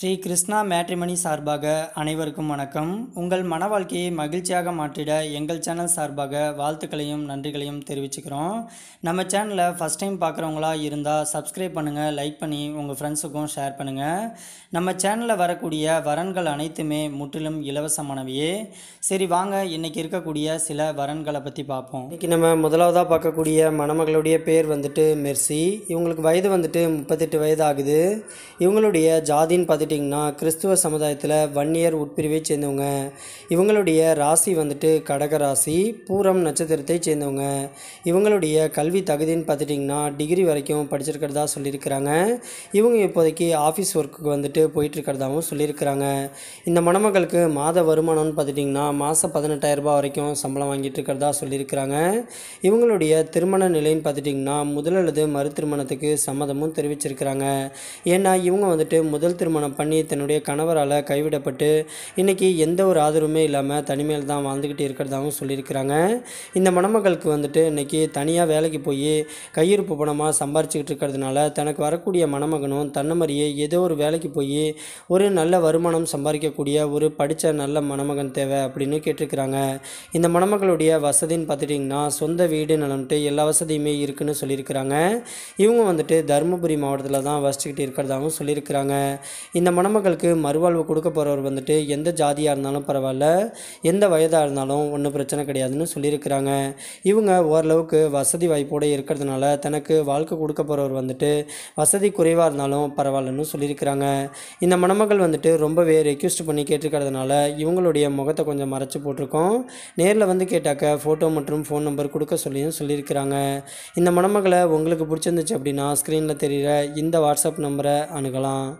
Sri Krishna matrimony சார்பாக அனைவருக்கும் வணக்கம் உங்கள் மன வாழ்க்கையை மகிழ்ச்சியாக மாற்றிட எங்கள் சேனல் சார்பாக வாழ்த்துக்களையும் நன்றிகளையும் தெரிவிச்சுக்கிறோம் நம்ம சேனலை ஃபஸ்ட் டைம் பார்க்குறவங்களா இருந்தால் சப்ஸ்கிரைப் பண்ணுங்கள் லைக் பண்ணி உங்கள் ஃப்ரெண்ட்ஸுக்கும் ஷேர் பண்ணுங்கள் நம்ம சேனலில் வரக்கூடிய வரன்கள் அனைத்துமே முற்றிலும் இலவசமானவையே சரி வாங்க இன்றைக்கி இருக்கக்கூடிய சில வரன்களை பற்றி பார்ப்போம் இன்றைக்கி நம்ம முதலாவதாக பார்க்கக்கூடிய மணமகளுடைய பேர் வந்துட்டு மெர்சி இவங்களுக்கு வயது வந்துட்டு முப்பத்தெட்டு வயது ஆகுது இவங்களுடைய ஜாதின் பதினெட்டு பார்த்துட்டிங்கன்னா கிறிஸ்துவ சமுதாயத்தில் வன்னியர் உட்பிரிவை சேர்ந்தவங்க இவங்களுடைய ராசி வந்துட்டு கடக ராசி பூரம் நட்சத்திரத்தை சேர்ந்தவங்க இவங்களுடைய கல்வி தகுதின்னு பார்த்துட்டிங்கன்னா டிகிரி வரைக்கும் படிச்சிருக்கிறதா சொல்லியிருக்கிறாங்க இவங்க இப்போதைக்கு ஆஃபீஸ் ஒர்க்குக்கு வந்துட்டு போயிட்டுருக்கிறதாகவும் சொல்லியிருக்கிறாங்க இந்த மணமக்களுக்கு மாத வருமானம்னு பார்த்துட்டிங்கன்னா மாதம் பதினெட்டாயிரரூபா வரைக்கும் சம்பளம் வாங்கிட்டு இருக்கிறதா சொல்லியிருக்கிறாங்க இவங்களுடைய திருமண நிலைன்னு பார்த்துட்டிங்கன்னா முதல் அல்லது மறு திருமணத்துக்கு சம்மதமும் தெரிவிச்சிருக்கிறாங்க ஏன்னா இவங்க வந்துட்டு முதல் திருமணம் பண்ணி தன்னுடைய கணவரால் கைவிடப்பட்டு இன்றைக்கி எந்த ஒரு ஆதரவுமே இல்லாமல் தனிமையில் தான் வாழ்ந்துக்கிட்டு இருக்கிறதாகவும் சொல்லியிருக்கிறாங்க இந்த மணமக்களுக்கு வந்துட்டு இன்றைக்கி தனியாக வேலைக்கு போய் கையிருப்பு பணமாக சம்பாரிச்சுக்கிட்டு இருக்கிறதுனால தனக்கு வரக்கூடிய மணமகனும் தன்னை மாதிரியே ஏதோ ஒரு வேலைக்கு போய் ஒரு நல்ல வருமானம் சம்பாதிக்கக்கூடிய ஒரு படித்த நல்ல மணமகன் தேவை அப்படின்னு கேட்டிருக்கிறாங்க இந்த மணமக்களுடைய வசதின்னு பார்த்துட்டிங்கன்னா சொந்த வீடு நலன்ட்டு எல்லா வசதியுமே இருக்குன்னு சொல்லியிருக்கிறாங்க இவங்க வந்துட்டு தருமபுரி மாவட்டத்தில் தான் வசிச்சுக்கிட்டு இருக்கிறதாகவும் சொல்லியிருக்கிறாங்க இந்த இந்த மணமக்களுக்கு மறுவாழ்வு கொடுக்க போகிறவர் வந்துட்டு எந்த ஜாதியாக இருந்தாலும் பரவாயில்ல எந்த வயதாக இருந்தாலும் ஒன்றும் பிரச்சனை கிடையாதுன்னு சொல்லியிருக்கிறாங்க இவங்க ஓரளவுக்கு வசதி வாய்ப்போடு இருக்கிறதுனால தனக்கு வாழ்க்கை கொடுக்க போகிறவர் வந்துட்டு வசதி குறைவாக இருந்தாலும் பரவாயில்லன்னு சொல்லியிருக்கிறாங்க இந்த மணமகள் வந்துட்டு ரொம்பவே ரெக்யூஸ்ட் பண்ணி கேட்டிருக்கிறதுனால இவங்களுடைய முகத்தை கொஞ்சம் மறைச்சி போட்டிருக்கோம் நேரில் வந்து கேட்டாக்க ஃபோட்டோ மற்றும் ஃபோன் நம்பர் கொடுக்க சொல்லியும் சொல்லியிருக்கிறாங்க இந்த மணமகளை உங்களுக்கு பிடிச்சிருந்துச்சு அப்படின்னா ஸ்க்ரீனில் தெரிகிற இந்த வாட்ஸ்அப் நம்பரை அணுகலாம்